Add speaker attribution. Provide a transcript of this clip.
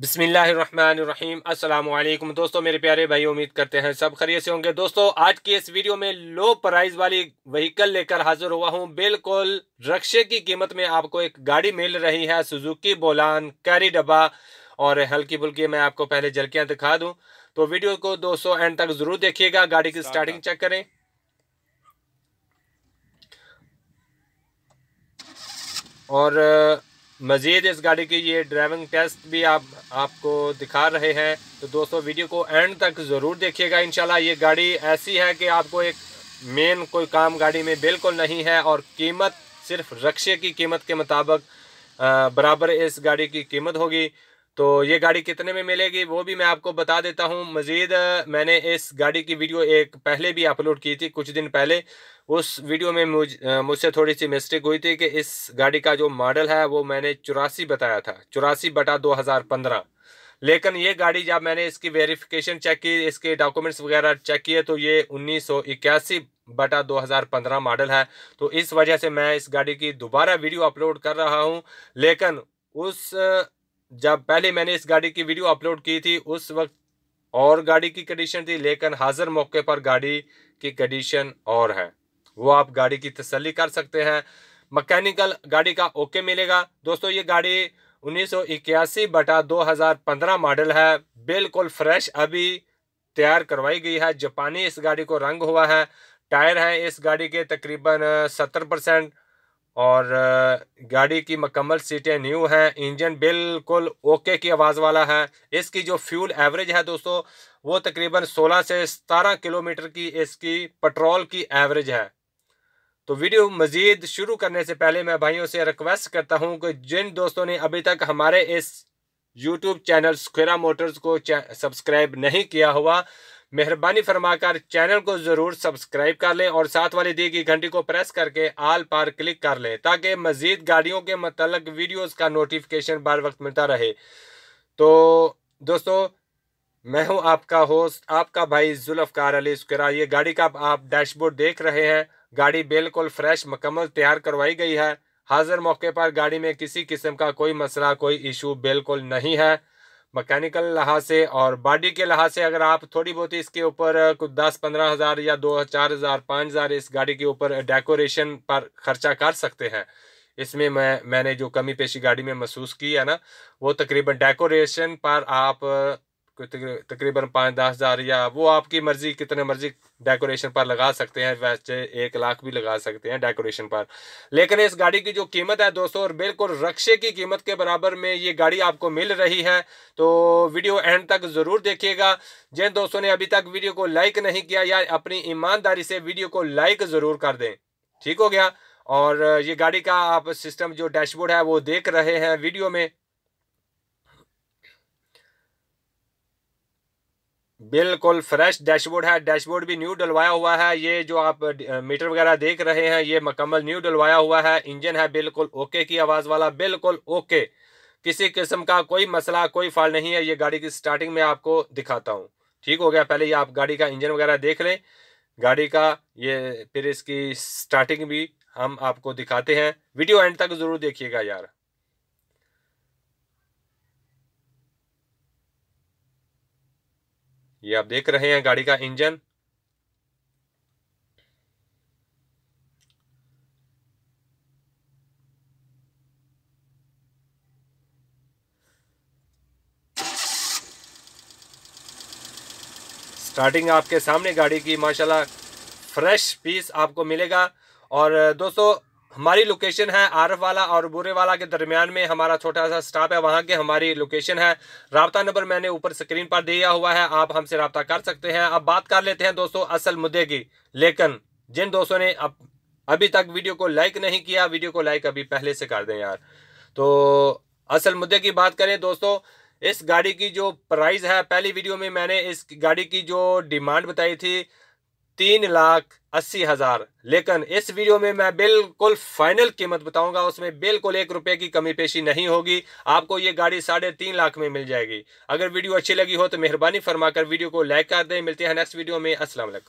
Speaker 1: बिसमीम अल्लाम दोस्तों मेरे प्यारे भाई उम्मीद करते हैं सब खरीय से होंगे दोस्तों आज की इस वीडियो में लो प्राइस वाली व्हीकल लेकर हाजिर हुआ हूं बिल्कुल रक्शे की कीमत में आपको एक गाड़ी मिल रही है सुजुकी बोलान कैरी डब्बा और हल्की बुल्की मैं आपको पहले झलकियाँ दिखा दूँ तो वीडियो को दोस्तों एंड तक ज़रूर देखिएगा गाड़ी की स्टार्टिंग चेक करें और मज़ीद इस गाड़ी की ये ड्राइविंग टेस्ट भी आप आपको दिखा रहे हैं तो दोस्तों वीडियो को एंड तक ज़रूर देखिएगा इन ये गाड़ी ऐसी है कि आपको एक मेन कोई काम गाड़ी में बिल्कुल नहीं है और कीमत सिर्फ रक्शे की कीमत के मुताबिक बराबर इस गाड़ी की कीमत होगी तो ये गाड़ी कितने में मिलेगी वो भी मैं आपको बता देता हूँ मज़ीद मैंने इस गाड़ी की वीडियो एक पहले भी अपलोड की थी कुछ दिन पहले उस वीडियो में मुझ मुझसे थोड़ी सी मिस्टेक हुई थी कि इस गाड़ी का जो मॉडल है वो मैंने चौरासी बताया था चौरासी बटा दो हज़ार पंद्रह लेकिन ये गाड़ी जब मैंने इसकी वेरिफिकेशन चेक की इसके डॉक्यूमेंट्स वगैरह चेक किए तो ये उन्नीस सौ इक्यासी बटा 2015 मॉडल है तो इस वजह से मैं इस गाड़ी की दोबारा वीडियो अपलोड कर रहा हूँ लेकिन उस जब पहले मैंने इस गाड़ी की वीडियो अपलोड की थी उस वक्त और गाड़ी की कंडीशन थी लेकिन हाजिर मौके पर गाड़ी की कंडीशन और है वो आप गाड़ी की तसली कर सकते हैं मकैनिकल गाड़ी का ओके मिलेगा दोस्तों ये गाड़ी उन्नीस बटा 2015 मॉडल है बिल्कुल फ्रेश अभी तैयार करवाई गई है जापानी इस गाड़ी को रंग हुआ है टायर है इस गाड़ी के तकरीबन 70 परसेंट और गाड़ी की मकम्मल सीटें न्यू हैं इंजन बिल्कुल ओके की आवाज़ वाला है इसकी जो फ्यूल एवरेज है दोस्तों वो तकरीबन 16 से 17 किलोमीटर की इसकी पेट्रोल की एवरेज है तो वीडियो मज़ीद शुरू करने से पहले मैं भाइयों से रिक्वेस्ट करता हूं कि जिन दोस्तों ने अभी तक हमारे इस यूट्यूब चैनल स्क्रा मोटर्स को सब्सक्राइब नहीं किया हुआ मेहरबानी फरमाकर चैनल को ज़रूर सब्सक्राइब कर लें और साथ वाली दी गई घंटी को प्रेस करके आल पार क्लिक कर लें ताकि मज़ीद गाड़ियों के मतलब वीडियोज़ का नोटिफिकेशन बार वक्त मिलता रहे तो दोस्तों मैं हूं आपका होस्ट आपका भाई जुल्फ़ार अली स्करा ये गाड़ी का आप डैशबोर्ड देख रहे हैं गाड़ी बिल्कुल फ्रेश मकमल तैयार करवाई गई है हाजिर मौके पर गाड़ी में किसी किस्म का कोई मसला कोई इशू बिल्कुल नहीं है मैकेनिकल लिहाज से और बॉडी के लिहाज से अगर आप थोड़ी बहुत इसके ऊपर कुछ दस पंद्रह हज़ार या दो चार हज़ार पाँच हज़ार इस गाड़ी के ऊपर डेकोरेशन पर खर्चा कर सकते हैं इसमें मैं मैंने जो कमी पेशी गाड़ी में महसूस की है ना वो तकरीबन डेकोरेशन पर आप तकरीबन पाँच दस हज़ार या वो आपकी मर्ज़ी कितने मर्ज़ी डेकोरेशन पर लगा सकते हैं वैसे एक लाख भी लगा सकते हैं डेकोरेशन पर लेकिन इस गाड़ी की जो कीमत है दोस्तों और बिल्कुल रक्शे की कीमत के बराबर में ये गाड़ी आपको मिल रही है तो वीडियो एंड तक ज़रूर देखिएगा जिन दोस्तों ने अभी तक वीडियो को लाइक नहीं किया या अपनी ईमानदारी से वीडियो को लाइक ज़रूर कर दें ठीक हो गया और ये गाड़ी का आप सिस्टम जो डैशबोर्ड है वो देख रहे हैं वीडियो में बिल्कुल फ्रेश डैशबोर्ड है डैशबोर्ड भी न्यू डलवाया हुआ है ये जो आप मीटर वगैरह देख रहे हैं ये मकम्मल न्यू डलवाया हुआ है इंजन है बिल्कुल ओके की आवाज़ वाला बिल्कुल ओके किसी किस्म का कोई मसला कोई फॉल नहीं है ये गाड़ी की स्टार्टिंग में आपको दिखाता हूँ ठीक हो गया पहले ये आप गाड़ी का इंजन वगैरह देख लें गाड़ी का ये फिर इसकी स्टार्टिंग भी हम आपको दिखाते हैं वीडियो एंड तक ज़रूर देखिएगा यार ये आप देख रहे हैं गाड़ी का इंजन स्टार्टिंग आपके सामने गाड़ी की माशाल्लाह फ्रेश पीस आपको मिलेगा और दोस्तों हमारी लोकेशन है आरफ वाला और बुरे वाला के दरमियान में हमारा छोटा सा स्टाफ है वहाँ के हमारी लोकेशन है रबता नंबर मैंने ऊपर स्क्रीन पर दिया हुआ है आप हमसे रबता कर सकते हैं अब बात कर लेते हैं दोस्तों असल मुद्दे की लेकिन जिन दोस्तों ने अब अभी तक वीडियो को लाइक नहीं किया वीडियो को लाइक अभी पहले से कर दें यार तो असल मुद्दे की बात करें दोस्तों इस गाड़ी की जो प्राइस है पहली वीडियो में मैंने इस गाड़ी की जो डिमांड बताई थी तीन लाख अस्सी हजार लेकिन इस वीडियो में मैं बिल्कुल फाइनल कीमत बताऊंगा उसमें बिल्कुल एक रुपए की कमी पेशी नहीं होगी आपको ये गाड़ी साढ़े तीन लाख में मिल जाएगी अगर वीडियो अच्छी लगी हो तो मेहरबानी फरमाकर वीडियो को लाइक कर दें मिलते हैं नेक्स्ट वीडियो में असलम